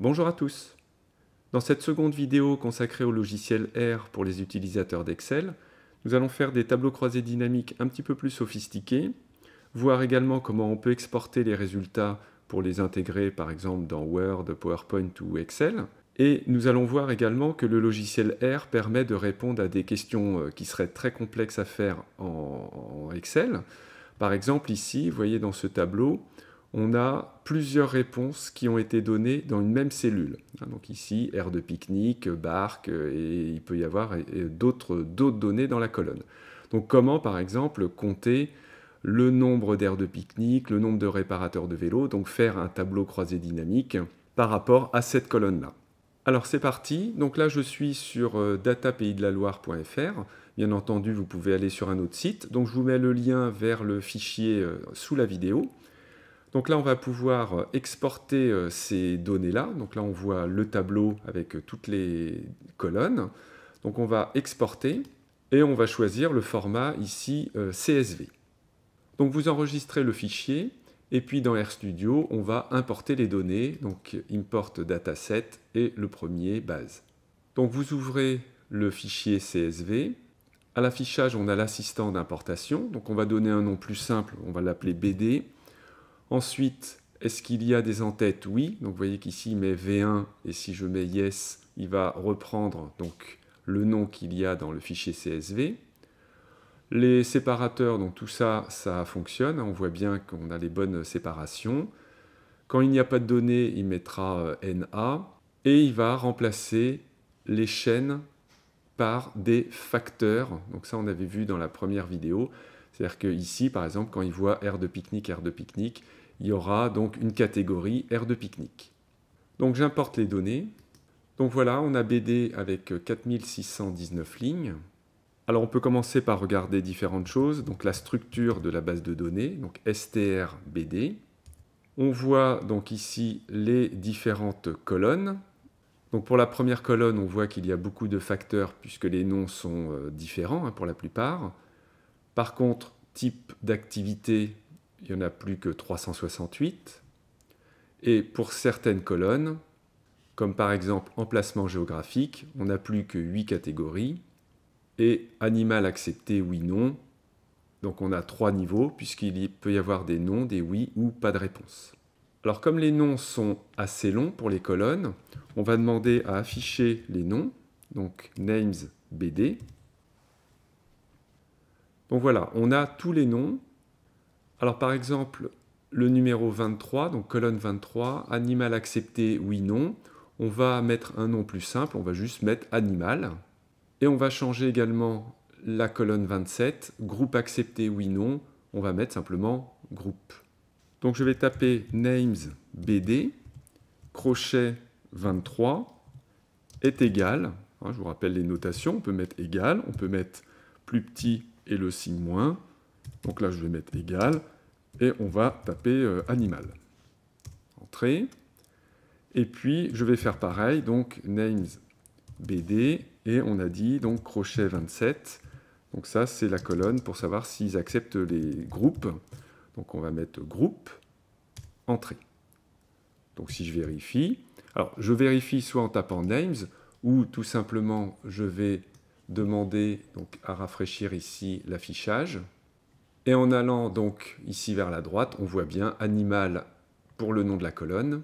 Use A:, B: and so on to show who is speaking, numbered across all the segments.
A: Bonjour à tous Dans cette seconde vidéo consacrée au logiciel R pour les utilisateurs d'Excel, nous allons faire des tableaux croisés dynamiques un petit peu plus sophistiqués, voir également comment on peut exporter les résultats pour les intégrer par exemple dans Word, PowerPoint ou Excel, et nous allons voir également que le logiciel R permet de répondre à des questions euh, qui seraient très complexes à faire en, Excel. Par exemple ici, vous voyez dans ce tableau, on a plusieurs réponses qui ont été données dans une même cellule. Hein, donc ici, aire de pique-nique, barque, euh, et il peut y avoir d'autres données dans la colonne. Donc comment, par exemple, compter le nombre d'aires de pique-nique, le nombre de réparateurs de vélos, donc faire un tableau croisé dynamique par rapport à cette colonne-là. Alors c'est parti, donc là je suis sur euh, datapaysdelaloire.fr, bien entendu vous pouvez aller sur un autre site, donc je vous mets le lien vers le fichier euh, sous la vidéo. Donc là, on va pouvoir euh, exporter euh, ces données-là. Donc là, on voit le tableau avec euh, toutes les colonnes. Donc on va exporter et on va choisir le format ici CSV. Donc vous enregistrez le fichier et puis dans RStudio, on va importer les données, donc import dataset et le premier base. Donc vous ouvrez le fichier CSV. À l'affichage, on a l'assistant d'importation. Donc on va donner un nom plus simple, on va l'appeler BD. Ensuite, est-ce qu'il y a des entêtes Oui. Donc vous voyez qu'ici, il met V1 et si je mets yes, il va reprendre donc, le nom qu'il y a dans le fichier CSV. Les séparateurs, donc tout ça, ça fonctionne. Hein. On voit bien qu'on a les bonnes séparations. Quand il n'y a pas de données, il mettra euh, NA et il va remplacer les chaînes par des facteurs. Donc ça, on avait vu dans la première vidéo. C'est-à-dire qu'ici, par exemple, quand il voit R de pique-nique, R de pique-nique, il y aura donc une catégorie R de pique-nique. Donc j'importe les données. Donc voilà, on a BD avec 4619 lignes. Alors on peut commencer par regarder différentes choses, donc la structure de la base de données, donc STR-BD. On voit donc ici les différentes colonnes. Donc pour la première colonne, on voit qu'il y a beaucoup de facteurs puisque les noms sont euh, différents hein, pour la plupart. Par contre, type d'activité, il n'y en a plus que 368. Et pour certaines colonnes, comme par exemple emplacement géographique, on n'a plus que 8 catégories. Et animal accepté, oui, non. Donc on a trois niveaux, puisqu'il peut y avoir des noms, des oui ou pas de réponse. Alors comme les noms sont assez longs pour les colonnes, on va demander à afficher les noms, donc names BD, donc voilà, on a tous les noms. Alors par exemple, le numéro 23, donc colonne 23, animal accepté, oui, non. On va mettre un nom plus simple, on va juste mettre animal. Et on va changer également la colonne 27, groupe accepté, oui, non. On va mettre simplement groupe. Donc je vais taper names BD, crochet 23 est égal. Hein, je vous rappelle les notations, on peut mettre égal, on peut mettre plus petit et le signe moins. Donc là, je vais mettre égal et on va taper euh, animal. Entrée. Et puis, je vais faire pareil, donc names BD et on a dit donc crochet 27. Donc ça, c'est la colonne pour savoir s'ils acceptent les groupes. Donc on va mettre groupe, entrée. Donc si je vérifie, alors je vérifie soit en tapant names ou tout simplement je vais demander donc, à rafraîchir ici l'affichage. Et en allant donc ici vers la droite, on voit bien animal pour le nom de la colonne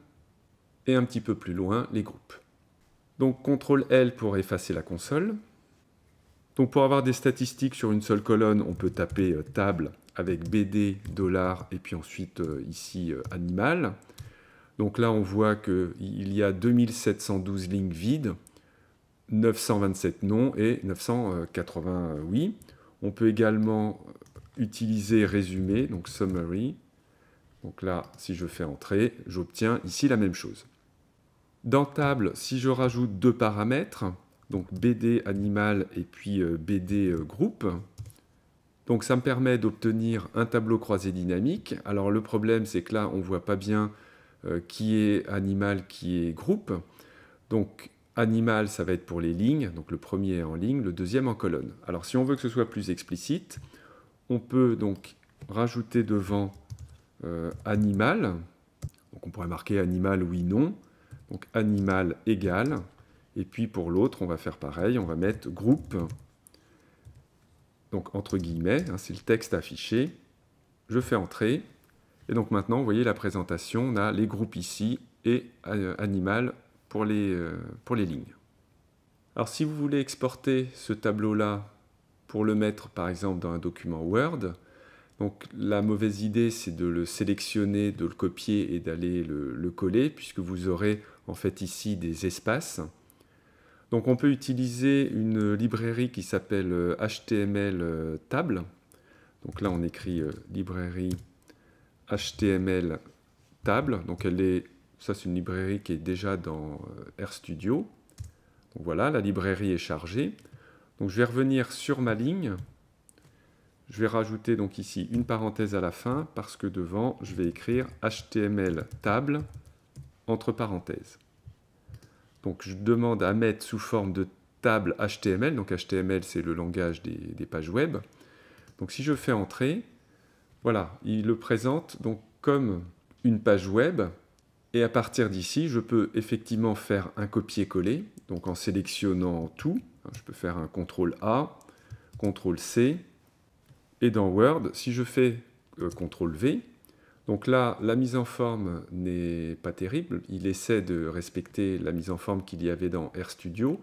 A: et un petit peu plus loin les groupes. Donc CTRL L pour effacer la console. Donc pour avoir des statistiques sur une seule colonne, on peut taper euh, table avec BD, dollar et puis ensuite euh, ici euh, animal. Donc là on voit qu'il y a 2712 lignes vides 927 noms et 980 oui. On peut également utiliser résumé, donc summary. Donc là, si je fais entrer, j'obtiens ici la même chose. Dans table, si je rajoute deux paramètres, donc BD animal et puis euh, BD euh, groupe, donc ça me permet d'obtenir un tableau croisé dynamique. Alors le problème, c'est que là, on ne voit pas bien euh, qui est animal, qui est groupe. Donc animal, ça va être pour les lignes, donc le premier en ligne, le deuxième en colonne. Alors si on veut que ce soit plus explicite, on peut donc rajouter devant euh, animal, donc on pourrait marquer animal oui non, donc animal égal, et puis pour l'autre on va faire pareil, on va mettre groupe, donc entre guillemets, hein, c'est le texte affiché, je fais entrer, et donc maintenant vous voyez la présentation, on a les groupes ici et euh, animal pour les, euh, pour les lignes. Alors si vous voulez exporter ce tableau-là pour le mettre par exemple dans un document Word, donc la mauvaise idée c'est de le sélectionner, de le copier et d'aller le, le, coller puisque vous aurez en fait ici des espaces. Donc on peut utiliser une librairie qui s'appelle HTML euh, euh, table. Donc là on écrit librairie HTML table. Donc elle est ça, c'est une librairie qui est déjà dans euh, RStudio. voilà, la librairie est chargée. Donc je vais revenir sur ma ligne. Je vais rajouter donc ici une parenthèse à la fin parce que devant, je vais écrire HTML table entre parenthèses. Donc je demande à mettre sous forme de table HTML. Donc HTML, c'est le langage des, pages web. Donc si je fais entrer, voilà, il le présente donc comme une page web et à partir d'ici, je peux effectivement faire un copier-coller, donc en sélectionnant tout. Hein, je peux faire un CTRL A, CTRL C, et dans Word, si je fais euh, CTRL V, donc là, la mise en forme n'est pas terrible. Il essaie de respecter la mise en forme qu'il y avait dans RStudio.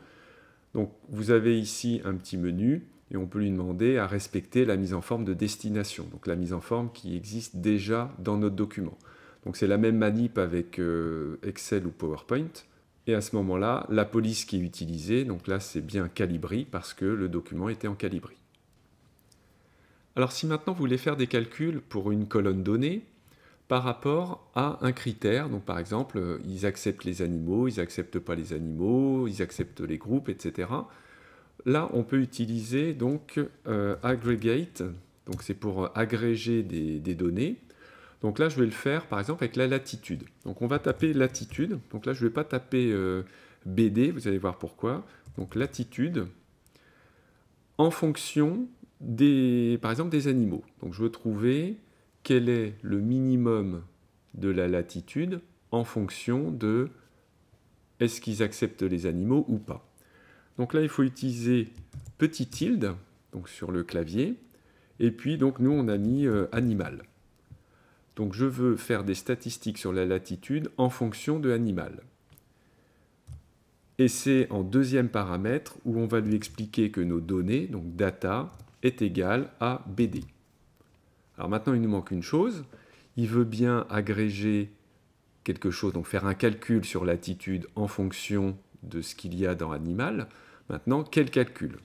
A: Donc vous avez ici un petit menu et on peut lui demander à respecter la mise en forme de destination, donc la mise en forme qui existe déjà dans notre document. Donc c'est la même manip avec euh, Excel ou PowerPoint. Et à ce moment-là, la police qui est utilisée, donc là c'est bien Calibri parce que le document était en Calibri. Alors si maintenant vous voulez faire des calculs pour une colonne donnée par rapport à un critère, donc par exemple euh, ils acceptent les animaux, ils n'acceptent pas les animaux, ils acceptent les groupes, etc. Là on peut utiliser donc euh, aggregate, donc c'est pour agréger des données. Donc là, je vais le faire par exemple avec la latitude. Donc on va taper latitude. Donc là, je ne vais pas taper euh, BD, vous allez voir pourquoi. Donc latitude en fonction des, par exemple, des animaux. Donc je veux trouver quel est le minimum de la latitude en fonction de est-ce qu'ils acceptent les animaux ou pas. Donc là, il faut utiliser petit tilde donc sur le clavier. Et puis, donc, nous, on a mis euh, animal. Donc je veux faire des statistiques sur la latitude en fonction de animal. Et c'est en deuxième paramètre où on va lui expliquer que nos données, donc data, est égale à BD. Alors maintenant, il nous manque une chose. Il veut bien agréger quelque chose, donc faire un calcul sur latitude en fonction de ce qu'il y a dans animal. Maintenant, quel calcul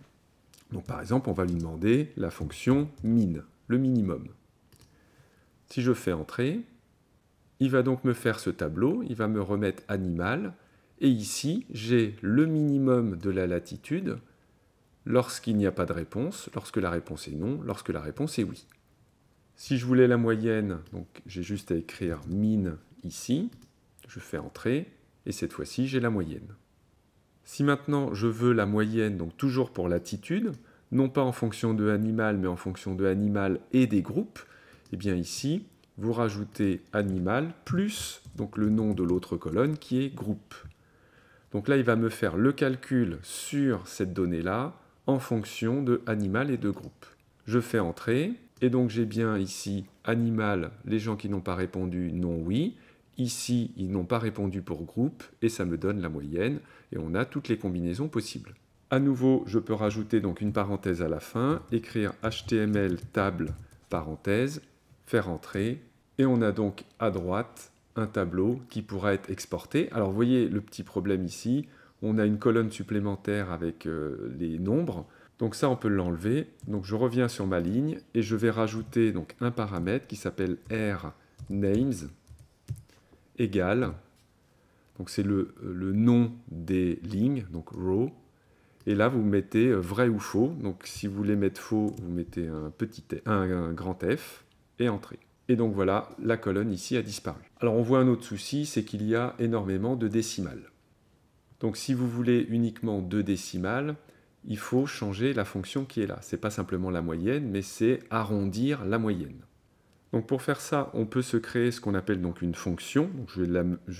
A: Donc par exemple, on va lui demander la fonction min, le minimum. Si je fais entrer, il va donc me faire ce tableau, il va me remettre animal, et ici, j'ai le minimum de la latitude lorsqu'il n'y a pas de réponse, lorsque la réponse est non, lorsque la réponse est oui. Si je voulais la moyenne, donc j'ai juste à écrire mine ici, je fais entrer, et cette fois-ci, j'ai la moyenne. Si maintenant je veux la moyenne, donc toujours pour latitude, non pas en fonction de animal, mais en fonction de animal et des groupes, et eh bien ici, vous rajoutez animal plus donc le nom de l'autre colonne qui est groupe. Donc là, il va me faire le calcul sur cette donnée-là en fonction de animal et de groupe. Je fais entrer et donc j'ai bien ici animal, les gens qui n'ont pas répondu non oui. Ici, ils n'ont pas répondu pour groupe et ça me donne la moyenne et on a toutes les combinaisons possibles. À nouveau, je peux rajouter donc une parenthèse à la fin, écrire HTML table parenthèse faire entrer, et on a donc à droite un tableau qui pourra être exporté. Alors vous voyez le petit problème ici, on a une colonne supplémentaire avec euh, les nombres, donc ça on peut l'enlever. Donc je reviens sur ma ligne et je vais rajouter donc un paramètre qui s'appelle r names égal. donc c'est le, nom des lignes, donc row, et là vous mettez vrai ou faux, donc si vous voulez mettre faux, vous mettez un, petit, un grand F, et entrée. Et donc voilà, la colonne ici a disparu. Alors on voit un autre souci, c'est qu'il y a énormément de décimales. Donc si vous voulez uniquement deux décimales, il faut changer la fonction qui est là. C'est pas simplement la moyenne, mais c'est arrondir la moyenne. Donc pour faire ça, on peut se créer ce qu'on appelle donc une fonction. je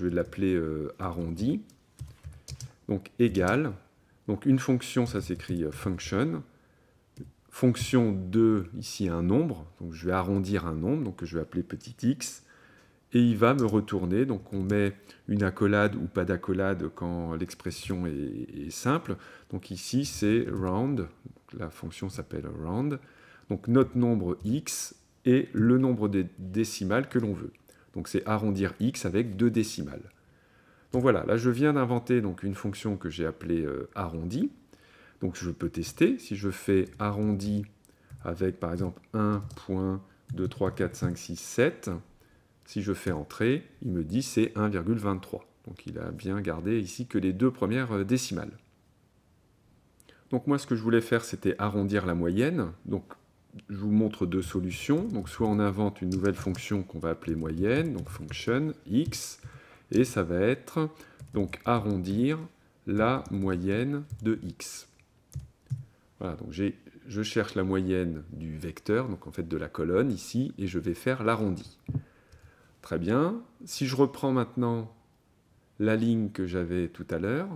A: vais l'appeler euh, arrondi. Donc égal Donc une fonction, ça s'écrit euh, function fonction de, ici un nombre, donc je vais arrondir un nombre, donc je vais appeler petit x, et il va me retourner, donc on met une accolade ou pas d'accolade quand l'expression est, simple, donc ici c'est round, la fonction s'appelle round, donc notre nombre x est le nombre de décimales que l'on veut. Donc c'est arrondir x avec deux décimales. Donc voilà, là je viens d'inventer donc une fonction que j'ai appelée arrondie. Euh, arrondi, donc je peux tester. Si je fais arrondi avec par exemple 1, 2, 3, 4, 5, 6, 7, si je fais entrer, il me dit c'est 1,23. Donc il a bien gardé ici que les deux premières euh, décimales. Donc moi ce que je voulais faire c'était arrondir la moyenne. Donc je vous montre deux solutions. Donc soit on invente une nouvelle fonction qu'on va appeler moyenne, donc function x, et ça va être donc arrondir la moyenne de x. Voilà, donc je cherche la moyenne du vecteur, donc en fait de la colonne ici, et je vais faire l'arrondi. Très bien. Si je reprends maintenant la ligne que j'avais tout à l'heure,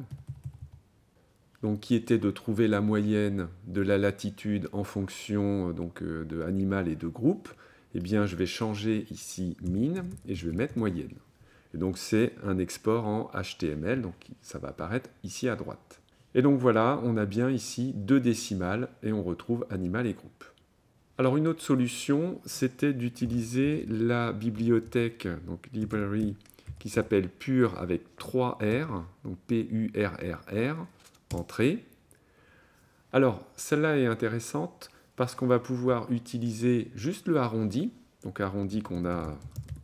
A: donc qui était de trouver la moyenne de la latitude en fonction euh, donc euh, de animal et de groupe, eh bien je vais changer ici mine et je vais mettre moyenne. Et donc c'est un export en HTML, donc ça va apparaître ici à droite. Et donc voilà, on a bien ici deux décimales et on retrouve animal et groupe. Alors une autre solution, c'était d'utiliser la bibliothèque, donc library, qui s'appelle PURE avec 3 R, donc P-U-R-R-R, entrée. Alors celle-là est intéressante parce qu'on va pouvoir utiliser juste le arrondi, donc arrondi qu'on a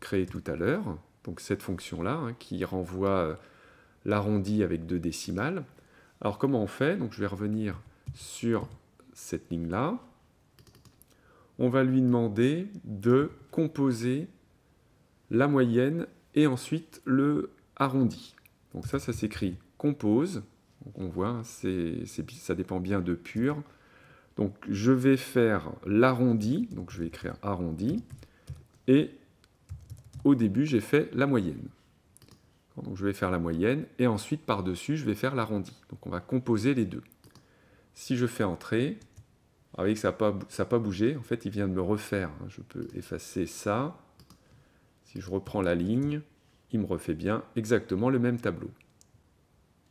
A: créé tout à l'heure, donc cette fonction-là hein, qui renvoie euh, l'arrondi avec deux décimales. Alors comment on fait Donc je vais revenir sur cette ligne-là. On va lui demander de composer la moyenne et ensuite le arrondi. Donc ça, ça s'écrit compose. on voit, ça dépend bien de pur. Donc je vais faire l'arrondi, donc je vais écrire arrondi, et au début j'ai fait la moyenne je vais faire la moyenne et ensuite par-dessus je vais faire l'arrondi. Donc on va composer les deux. Si je fais entrer, vous voyez que ça n'a pas, pas, bougé, en fait il vient de me refaire. Hein, je peux effacer ça. Si je reprends la ligne, il me refait bien exactement le même tableau.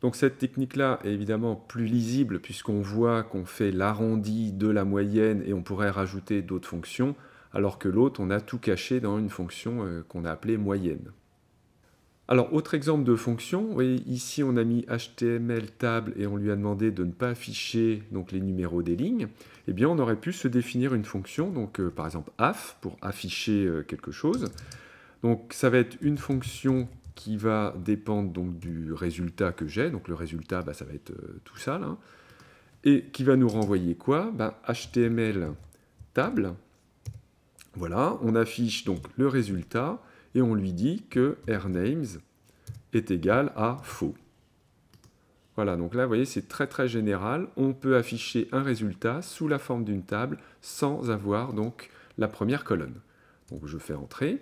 A: Donc cette technique-là est évidemment plus lisible puisqu'on voit qu'on fait l'arrondi de la moyenne et on pourrait rajouter d'autres fonctions, alors que l'autre, on a tout caché dans une fonction euh, qu'on a appelée moyenne. Alors, autre exemple de fonction, ici on a mis HTML table et on lui a demandé de ne pas afficher donc, les numéros des lignes. Eh bien, on aurait pu se définir une fonction, donc euh, par exemple AF, pour afficher euh, quelque chose. Donc, ça va être une fonction qui va dépendre donc, du résultat que j'ai. Donc, le résultat, bah, ça va être euh, tout ça, là. Et qui va nous renvoyer quoi HTML bah, table. Voilà, on affiche donc le résultat et on lui dit que rnames est égal à faux. Voilà, donc là, vous voyez, c'est très très général. On peut afficher un résultat sous la forme d'une table sans avoir donc la première colonne. Donc je fais Entrée ».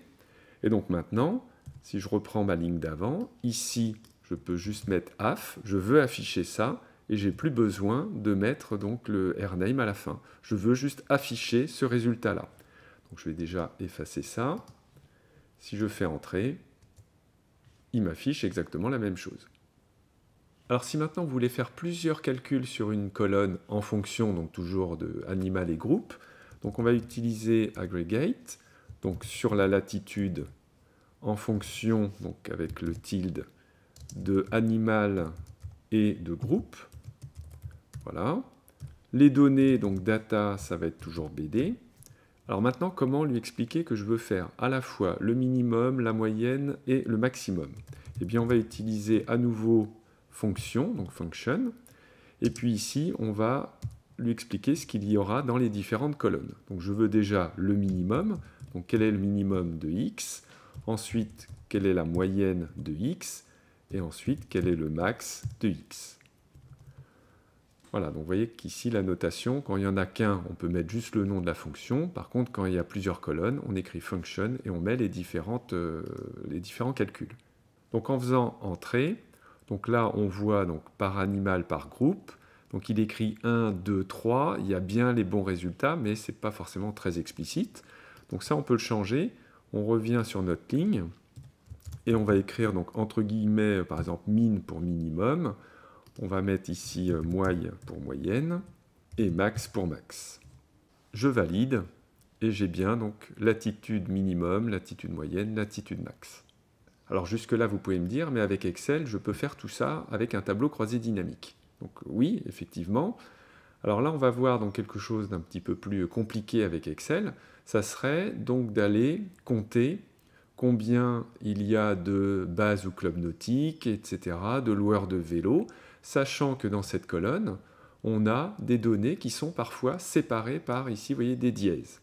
A: Et donc maintenant, si je reprends ma ligne d'avant, ici, je peux juste mettre AF, je veux afficher ça, et je n'ai plus besoin de mettre donc le rname à la fin. Je veux juste afficher ce résultat-là. Donc je vais déjà effacer ça. Si je fais entrer, il m'affiche exactement la même chose. Alors si maintenant vous voulez faire plusieurs calculs sur une colonne en fonction, donc toujours de animal et groupe, donc on va utiliser aggregate, donc sur la latitude en fonction, donc avec le tilde, de animal et de groupe. Voilà. Les données, donc data, ça va être toujours BD. Alors maintenant, comment lui expliquer que je veux faire à la fois le minimum, la moyenne et le maximum Eh bien, on va utiliser à nouveau fonction, donc function, et puis ici, on va lui expliquer ce qu'il y aura dans les différentes colonnes. Donc je veux déjà le minimum, donc quel est le minimum de x, ensuite quelle est la moyenne de x, et ensuite quel est le max de x. Voilà, donc vous voyez qu'ici, la notation, quand il n'y en a qu'un, on peut mettre juste le nom de la fonction. Par contre, quand il y a plusieurs colonnes, on écrit function et on met les, euh, différents calculs. Donc en faisant entrer, donc là, on voit par animal, par groupe. Donc il écrit 1, 2, 3. Il y a bien les bons résultats, mais ce n'est pas forcément très explicite. Donc ça, on peut le changer. On revient sur notre ligne et on va écrire donc entre guillemets, par exemple, min pour minimum. On va mettre ici euh, pour moyenne et max pour max. Je valide et j'ai bien donc latitude minimum, latitude moyenne, latitude max. Alors jusque-là, vous pouvez me dire, mais avec Excel, je peux faire tout ça avec un tableau croisé dynamique. Donc oui, effectivement. Alors là, on va voir donc quelque chose d'un petit peu plus compliqué avec Excel. Ça serait donc d'aller compter combien il y a de bases ou clubs nautiques, etc., de loueurs de vélos sachant que dans cette colonne, on a des données qui sont parfois séparées par, ici, vous voyez, des dièses.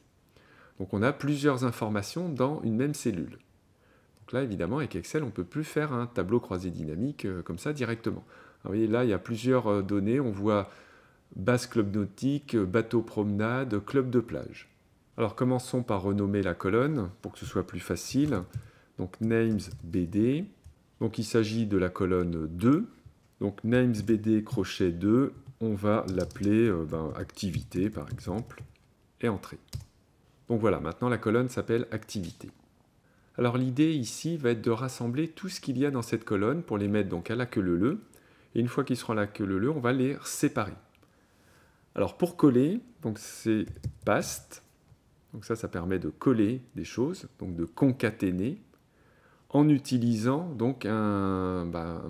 A: Donc on a plusieurs informations dans une même cellule. Donc là, évidemment, avec Excel, on ne peut plus faire un tableau croisé dynamique euh, comme ça directement. vous voyez, là, il y a plusieurs euh, données. On voit base club nautique, euh, bateau promenade, club de plage. Alors commençons par renommer la colonne pour que ce soit plus facile. Donc names BD. Donc il s'agit de la colonne 2 donc bd crochet 2, on va l'appeler euh, ben, activité par exemple, et entrée. Donc voilà, maintenant la colonne s'appelle activité. Alors l'idée ici va être de rassembler tout ce qu'il y a dans cette colonne pour les mettre donc à la queue le le. et une fois qu'ils seront à la queue le on va les séparer. Alors pour coller, donc c'est paste, donc ça ça permet de coller des choses, donc de concaténer, en utilisant donc un... Ben,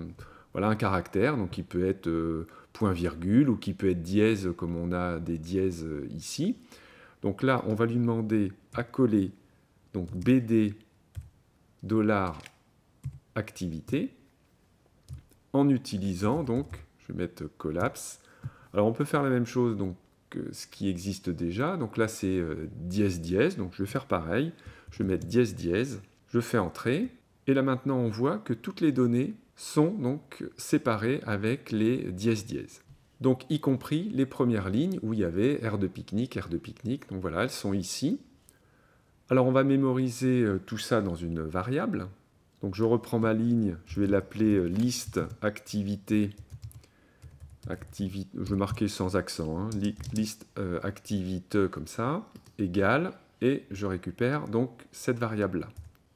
A: voilà un caractère, donc qui peut être euh, point-virgule ou qui peut être dièse, comme on a des dièses euh, ici. Donc là, on va lui demander à coller donc BD dollar activité en utilisant donc, je vais mettre collapse. Alors on peut faire la même chose donc ce qui existe déjà. Donc là c'est euh, dièse dièse, donc je vais faire pareil. Je vais mettre dièse dièse, je fais entrer. Et là maintenant on voit que toutes les données sont donc séparés avec les dièses dièses. Donc y compris les premières lignes où il y avait R de pique-nique, R de pique-nique, donc voilà, elles sont ici. Alors on va mémoriser euh, tout ça dans une variable. Donc je reprends ma ligne, je vais l'appeler euh, liste activité, je vais marquer sans accent, hein. liste euh, activité comme ça, égale, et je récupère donc cette variable-là.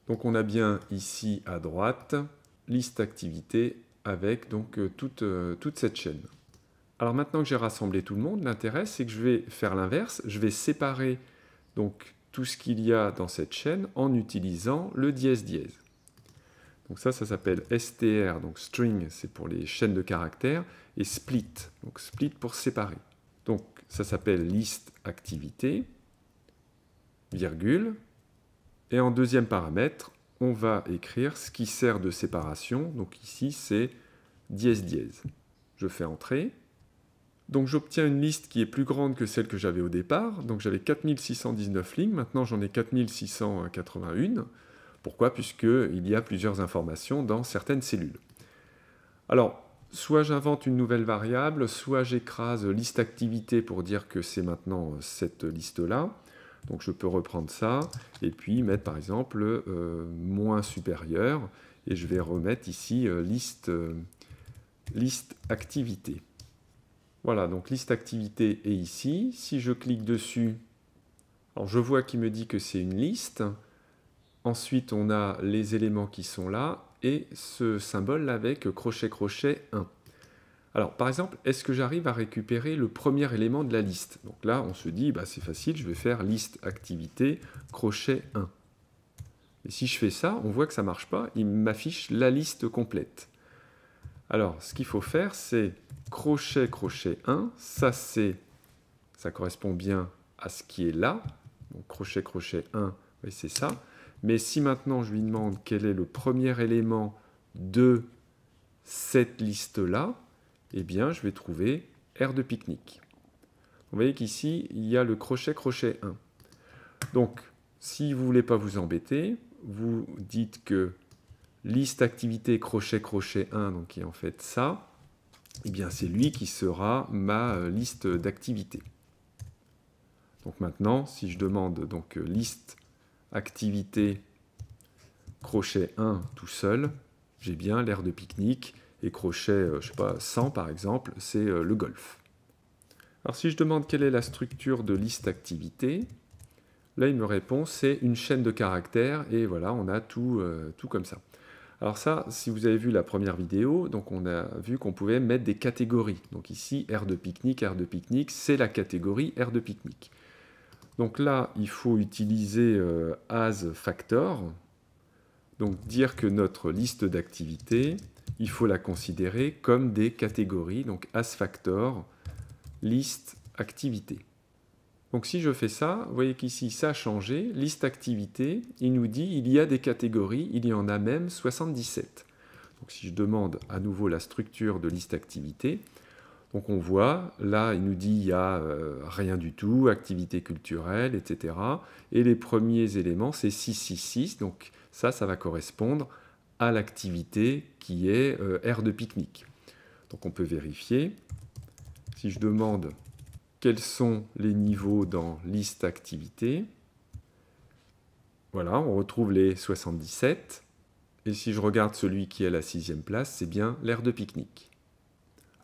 A: Donc on a bien ici à droite liste activité avec donc euh, toute, euh, toute cette chaîne. Alors maintenant que j'ai rassemblé tout le monde, l'intérêt c'est que je vais faire l'inverse, je vais séparer donc tout ce qu'il y a dans cette chaîne en utilisant le dièse dièse. Donc ça, ça s'appelle str, donc string, c'est pour les chaînes de caractères, et split, donc split pour séparer. Donc ça s'appelle liste activité, virgule, et en deuxième paramètre, on va écrire ce qui sert de séparation. Donc ici, c'est dièse dièse. Je fais entrer. Donc j'obtiens une liste qui est plus grande que celle que j'avais au départ. Donc j'avais 4619 lignes, maintenant j'en ai 4681. Pourquoi Puisqu'il y a plusieurs informations dans certaines cellules. Alors, soit j'invente une nouvelle variable, soit j'écrase liste activité pour dire que c'est maintenant cette liste-là. Donc je peux reprendre ça et puis mettre par exemple euh, moins supérieur et je vais remettre ici euh, liste, euh, liste activité. Voilà, donc liste activité est ici. Si je clique dessus, alors je vois qu'il me dit que c'est une liste. Ensuite, on a les éléments qui sont là et ce symbole avec crochet crochet 1. Alors, par exemple, est-ce que j'arrive à récupérer le premier élément de la liste Donc là, on se dit, bah, c'est facile, je vais faire liste activité crochet 1. Et si je fais ça, on voit que ça ne marche pas, il m'affiche la liste complète. Alors, ce qu'il faut faire, c'est crochet, crochet 1, ça c'est, ça correspond bien à ce qui est là, donc crochet, crochet 1, c'est ça. Mais si maintenant je lui demande quel est le premier élément de cette liste-là, eh bien, je vais trouver R de pique-nique. Vous voyez qu'ici, il y a le crochet, crochet 1. Donc, si vous ne voulez pas vous embêter, vous dites que liste activité crochet, crochet 1, donc qui est en fait ça, eh bien, c'est lui qui sera ma euh, liste d'activités. Donc maintenant, si je demande donc euh, liste activité crochet 1 tout seul, j'ai bien l'air de pique-nique et crochet, euh, je sais pas, 100 par exemple, c'est euh, le golf. Alors si je demande quelle est la structure de liste activité, là il me répond c'est une chaîne de caractères et voilà, on a tout, euh, tout comme ça. Alors ça, si vous avez vu la première vidéo, donc on a vu qu'on pouvait mettre des catégories. Donc ici, air de pique-nique, air de pique-nique, c'est la catégorie air de pique-nique. Donc là, il faut utiliser as factor, donc dire que notre liste d'activités, il faut la considérer comme des catégories, donc as factor, liste, activité. Donc si je fais ça, vous voyez qu'ici ça a changé, liste activité, il nous dit il y a des catégories, il y en a même 77. Donc si je demande à nouveau la structure de liste activité, donc on voit, là il nous dit il n'y a euh, rien du tout, activité culturelle, etc. Et les premiers éléments c'est 666, donc ça, ça va correspondre à l'activité qui est euh, air de pique-nique. Donc on peut vérifier. Si je demande quels sont les niveaux dans liste activité, voilà, on retrouve les 77. Et si je regarde celui qui est à la sixième place, c'est bien l'air de pique-nique.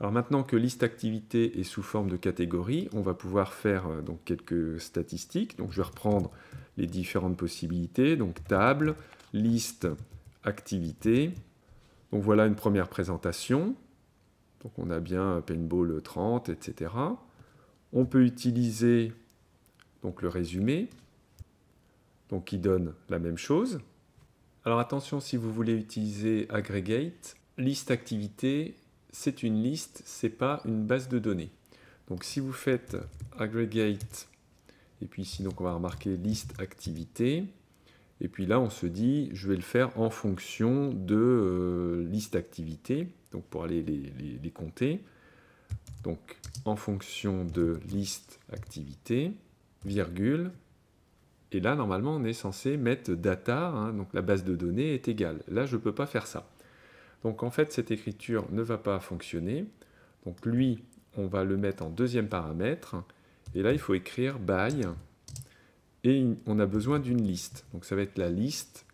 A: Alors maintenant que liste activité est sous forme de catégorie, on va pouvoir faire euh, donc quelques statistiques. Donc je vais reprendre les différentes possibilités. Donc table, liste, activité, Donc voilà une première présentation. Donc on a bien Paintball 30, etc. On peut utiliser donc le résumé, donc qui donne la même chose. Alors attention si vous voulez utiliser Aggregate, liste activité, c'est une liste, c'est pas une base de données. Donc si vous faites Aggregate, et puis ici donc on va remarquer liste activité, et puis là, on se dit, je vais le faire en fonction de euh, liste activité, donc pour aller les, compter. Donc en fonction de liste activité, virgule. Et là, normalement, on est censé mettre data, hein, donc la base de données est égale. Là, je ne peux pas faire ça. Donc en fait, cette écriture ne va pas fonctionner. Donc lui, on va le mettre en deuxième paramètre. Et là, il faut écrire by et on a besoin d'une liste. Donc ça va être la liste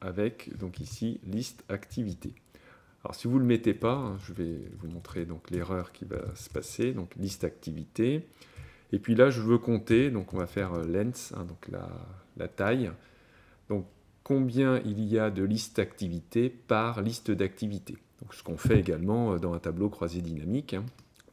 A: avec, donc ici, liste activité. Alors si vous ne le mettez pas, hein, je vais vous montrer donc l'erreur qui va se passer. Donc liste activité. Et puis là, je veux compter, donc on va faire euh, length, hein, donc la, taille. Donc combien il y a de listes activité par liste d'activité. Donc ce qu'on fait également euh, dans un tableau croisé dynamique. Hein.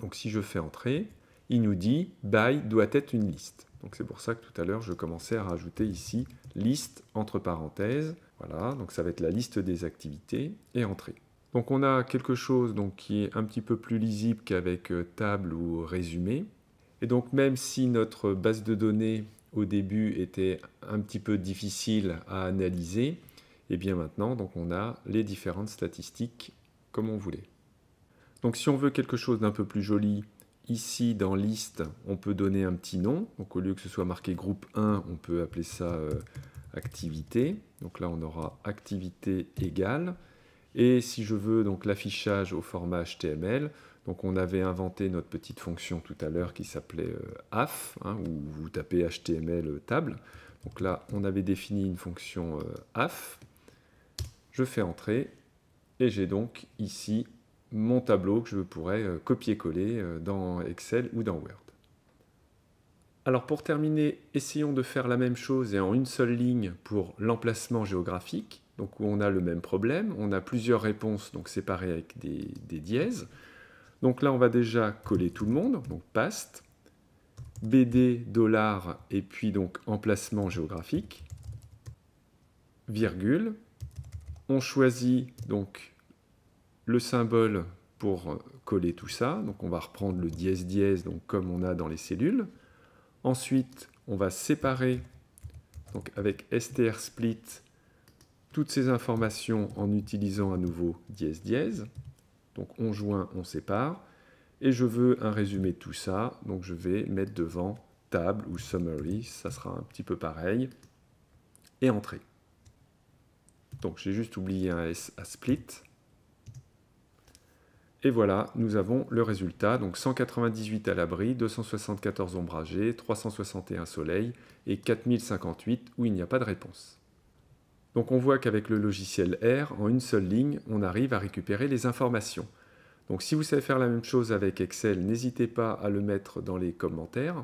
A: Donc si je fais entrer, il nous dit by doit être une liste. Donc c'est pour ça que tout à l'heure, je commençais à rajouter ici liste entre parenthèses. Voilà, donc ça va être la liste des activités et entrée. Donc on a quelque chose donc, qui est un petit peu plus lisible qu'avec euh, table ou résumé. Et donc même si notre base de données au début était un petit peu difficile à analyser, et eh bien maintenant donc on a les différentes statistiques comme on voulait. Donc si on veut quelque chose d'un peu plus joli, Ici, dans liste, on peut donner un petit nom. Donc au lieu que ce soit marqué groupe 1, on peut appeler ça euh, activité. Donc là, on aura activité égale. Et si je veux donc l'affichage au format HTML, donc on avait inventé notre petite fonction tout à l'heure qui s'appelait euh, AF, hein, où vous tapez HTML euh, table. Donc là, on avait défini une fonction AF. Je fais entrer et j'ai donc ici mon tableau que je pourrais euh, copier-coller euh, dans Excel ou dans Word. Alors pour terminer, essayons de faire la même chose et en une seule ligne pour l'emplacement géographique, donc où on a le même problème, on a plusieurs réponses donc séparées avec des, dièses. Donc là on va déjà coller tout le monde, donc Paste, BD, dollar et puis donc emplacement géographique, virgule. On choisit donc le symbole pour coller tout ça. Donc on va reprendre le dièse dièse, donc comme on a dans les cellules. Ensuite, on va séparer donc avec str split toutes ces informations en utilisant à nouveau dièse dièse. Donc on joint, on sépare. Et je veux un résumé de tout ça, donc je vais mettre devant table ou summary, ça sera un petit peu pareil, et entrée. Donc j'ai juste oublié un S à split. Et voilà, nous avons le résultat. Donc 198 à l'abri, 274 ombragés, 361 soleil et 4058 où il n'y a pas de réponse. Donc on voit qu'avec le logiciel R, en une seule ligne, on arrive à récupérer les informations. Donc si vous savez faire la même chose avec Excel, n'hésitez pas à le mettre dans les commentaires.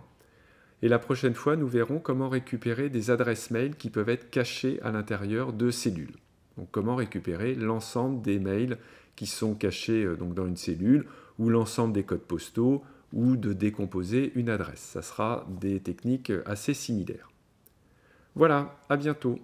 A: Et la prochaine fois, nous verrons comment récupérer des adresses mail qui peuvent être cachées à l'intérieur de cellules. Donc comment récupérer l'ensemble des mails qui sont cachés euh, donc, dans une cellule, ou l'ensemble des codes postaux, ou de décomposer une adresse. Ça sera des techniques euh, assez similaires. Voilà, à bientôt.